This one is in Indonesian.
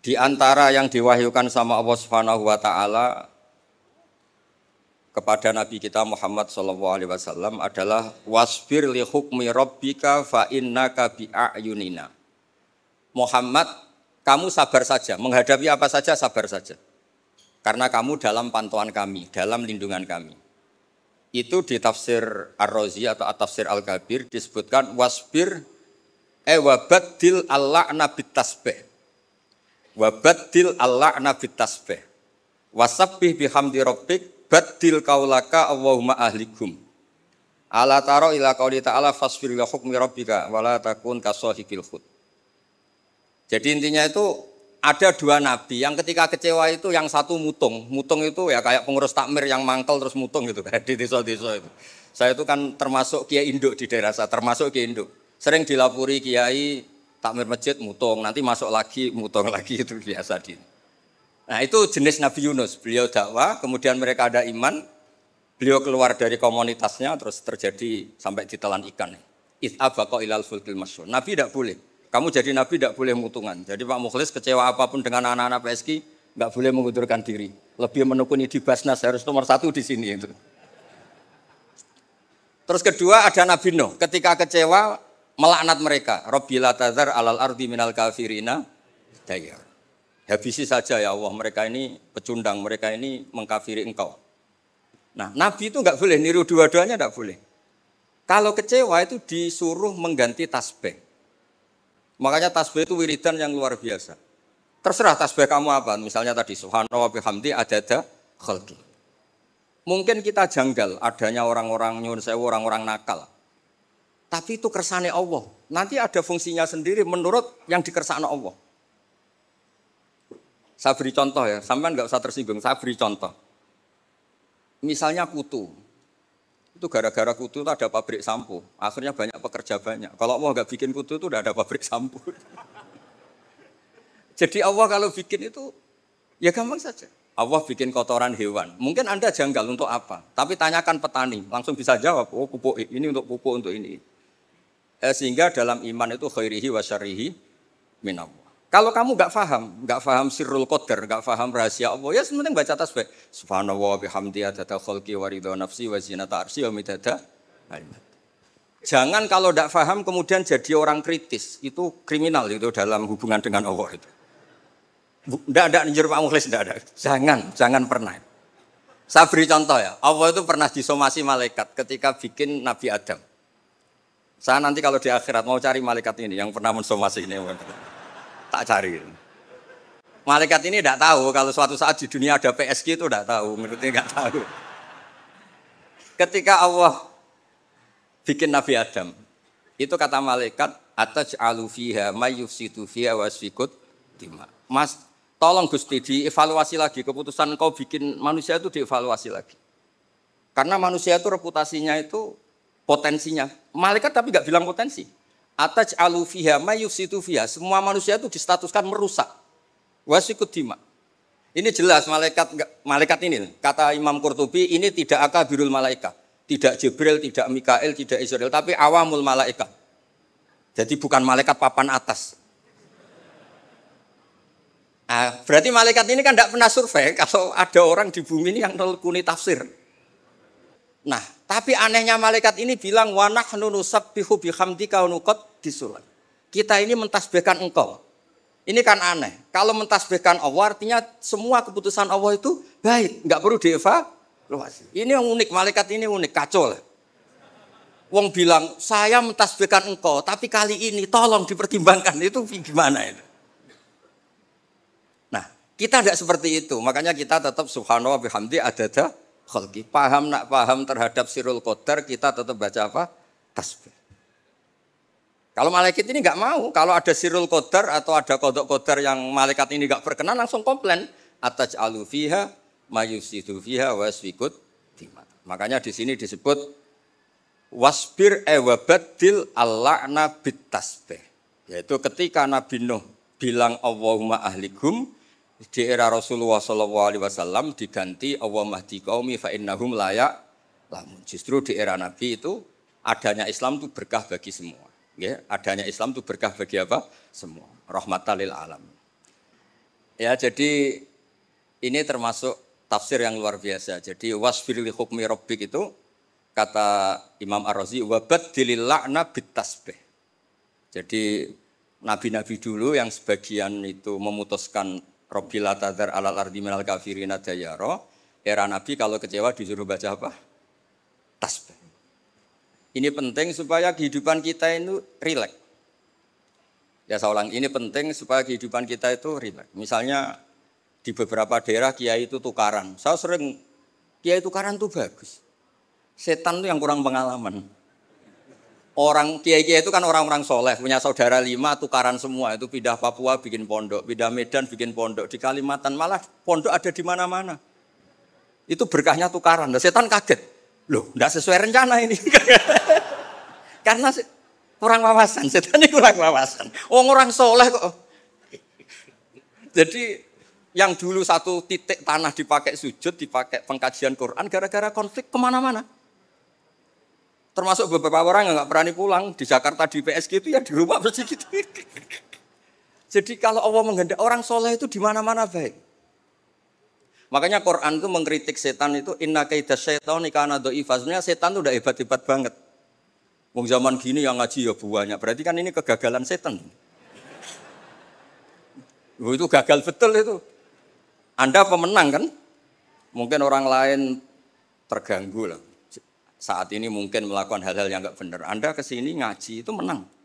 Di antara yang diwahyukan sama Allah Subhanahu wa taala kepada Nabi kita Muhammad SAW alaihi wasallam adalah wasbir li hukmi rabbika fa innaka bi ayunina. Muhammad, kamu sabar saja, menghadapi apa saja sabar saja. Karena kamu dalam pantauan kami, dalam lindungan kami. Itu di tafsir Ar-Razi atau tafsir Al-Kabir disebutkan wasbir ewabadil eh, Allah nabi tasbih Wa Allah al-la'na bitasbih. Wasabbih bihamdi rabbik badil kaulaka Allahumma ahlikum. Ala taro ila qauli ta'ala fasfir li hukmi rabbika wala takun kasahikil khud. Jadi intinya itu ada dua nabi yang ketika kecewa itu yang satu mutung. Mutung itu ya kayak pengurus takmir yang mangkel terus mutung gitu kayak di desa-desa itu. Saya itu kan termasuk kiai induk di daerah saya, termasuk kiai induk. Sering dilapuri kiai takmir masjid mutong, nanti masuk lagi mutong lagi itu biasa di. Nah itu jenis Nabi Yunus, beliau dakwah, kemudian mereka ada iman, beliau keluar dari komunitasnya, terus terjadi sampai ditelan ikan. It ilal fulkil masyur. Nabi tidak boleh. Kamu jadi Nabi tidak boleh mutungan. Jadi Pak Mukhlis kecewa apapun dengan anak-anak PSK, nggak boleh mengundurkan diri. Lebih menekuni di Basnas, harus nomor satu di sini itu. Terus kedua ada Nabi Nuh. Ketika kecewa, melaknat mereka. Robbil tazar alal ardi minal kafirina dayar. Habisi saja ya Allah mereka ini pecundang, mereka ini mengkafiri engkau. Nah, Nabi itu nggak boleh niru dua-duanya nggak boleh. Kalau kecewa itu disuruh mengganti tasbih. Makanya tasbih itu wiridan yang luar biasa. Terserah tasbih kamu apa, misalnya tadi subhanallah bihamdi adada khalqi. Mungkin kita janggal adanya orang-orang nyun sewu, orang-orang nakal. Tapi itu kersane Allah. Nanti ada fungsinya sendiri menurut yang dikersane Allah. Saya beri contoh ya, sampean nggak usah tersinggung. Saya beri contoh. Misalnya kutu, itu gara-gara kutu itu ada pabrik sampo. Akhirnya banyak pekerja banyak. Kalau Allah nggak bikin kutu itu udah ada pabrik sampo. Jadi Allah kalau bikin itu ya gampang saja. Allah bikin kotoran hewan. Mungkin Anda janggal untuk apa? Tapi tanyakan petani, langsung bisa jawab. Oh pupuk ini untuk pupuk untuk ini eh, sehingga dalam iman itu khairihi wa syarihi minallah. Kalau kamu nggak paham, nggak paham sirrul qadar, nggak paham rahasia Allah, ya sementing baca tasbih. Subhanallah bihamdi adada khulki wa ridha nafsi wa zinata arsi wa Jangan kalau tidak paham kemudian jadi orang kritis, itu kriminal itu dalam hubungan dengan Allah itu. Tidak ada nyuruh Pak Mukhlis, tidak ada. Jangan, jangan pernah. Saya beri contoh ya, Allah itu pernah disomasi malaikat ketika bikin Nabi Adam. Saya nanti kalau di akhirat mau cari malaikat ini yang pernah mensomasi ini. Tak cari. Malaikat ini tidak tahu kalau suatu saat di dunia ada PSG itu tidak tahu. Menurutnya tidak tahu. Ketika Allah bikin Nabi Adam, itu kata malaikat atas alufiha mayufsidu fiha wasfikut dima. Mas, tolong Gusti dievaluasi lagi keputusan kau bikin manusia itu dievaluasi lagi. Karena manusia itu reputasinya itu potensinya. Malaikat tapi nggak bilang potensi. Ataj alufiha mayufsitu fiha. Semua manusia itu distatuskan merusak. Wasikut dima. Ini jelas malaikat malaikat ini kata Imam Qurtubi ini tidak akabirul malaikat, tidak Jibril, tidak Mikael, tidak Israel, tapi awamul malaikat. Jadi bukan malaikat papan atas. Nah, berarti malaikat ini kan tidak pernah survei kalau ada orang di bumi ini yang nelkuni tafsir. Nah, tapi anehnya malaikat ini bilang wanah nunusab bihu bihamdi kaunukot disulat. Kita ini mentasbihkan engkau. Ini kan aneh. Kalau mentasbihkan Allah artinya semua keputusan Allah itu baik, nggak perlu dieva. Ini yang unik, malaikat ini unik, kacau lah. Wong bilang, saya mentasbihkan engkau, tapi kali ini tolong dipertimbangkan. Itu gimana itu? Nah, kita tidak seperti itu. Makanya kita tetap subhanallah bihamdi adada khalqi. Paham nak paham terhadap sirul qadar kita tetap baca apa? Tasbih. Kalau malaikat ini nggak mau, kalau ada sirul qadar atau ada kodok qadar yang malaikat ini nggak berkenan langsung komplain. Ataj alu fiha mayusidu fiha wasfikut Makanya di sini disebut wasbir ewabadil alakna bit Yaitu ketika Nabi Nuh bilang Allahumma ahlikum di era Rasulullah Shallallahu Alaihi Wasallam diganti Allah Mahdi kaumi fa innahum layak lamun. Justru di era Nabi itu adanya Islam itu berkah bagi semua. Ya, adanya Islam itu berkah bagi apa? Semua. Rahmatan lil alam. Ya, jadi ini termasuk tafsir yang luar biasa. Jadi wasfir li hukmi rabbik itu kata Imam Ar-Razi wabat dililakna bitasbih. Jadi nabi-nabi dulu yang sebagian itu memutuskan Robbi la alal ardi minal kafirina dayaro. Era Nabi kalau kecewa disuruh baca apa? Tasbih. Ini penting supaya kehidupan kita itu rileks. Ya saya ulang, ini penting supaya kehidupan kita itu rileks. Misalnya di beberapa daerah kiai itu tukaran. Saya sering kiai tukaran itu bagus. Setan itu yang kurang pengalaman orang kiai-kiai itu kan orang-orang soleh, punya saudara lima, tukaran semua. Itu pindah Papua bikin pondok, pindah Medan bikin pondok, di Kalimantan malah pondok ada di mana-mana. Itu berkahnya tukaran. Dan setan kaget. Loh, tidak sesuai rencana ini. Karena orang wawasan, setan ini orang wawasan. Oh, orang soleh kok. Jadi yang dulu satu titik tanah dipakai sujud, dipakai pengkajian Quran, gara-gara konflik kemana-mana. Termasuk beberapa orang yang nggak berani pulang di Jakarta di PSG itu ya di rumah pasti gitu. Jadi kalau Allah menghendak orang soleh itu di mana-mana baik. Makanya Quran itu mengkritik setan itu inna kaidah setan ikana do'ifa. Sebenarnya setan itu udah hebat-hebat banget. Wong zaman gini yang ngaji ya buahnya. Berarti kan ini kegagalan setan. itu gagal betul itu. Anda pemenang kan? Mungkin orang lain terganggu lah saat ini mungkin melakukan hal-hal yang nggak benar. Anda ke sini ngaji itu menang.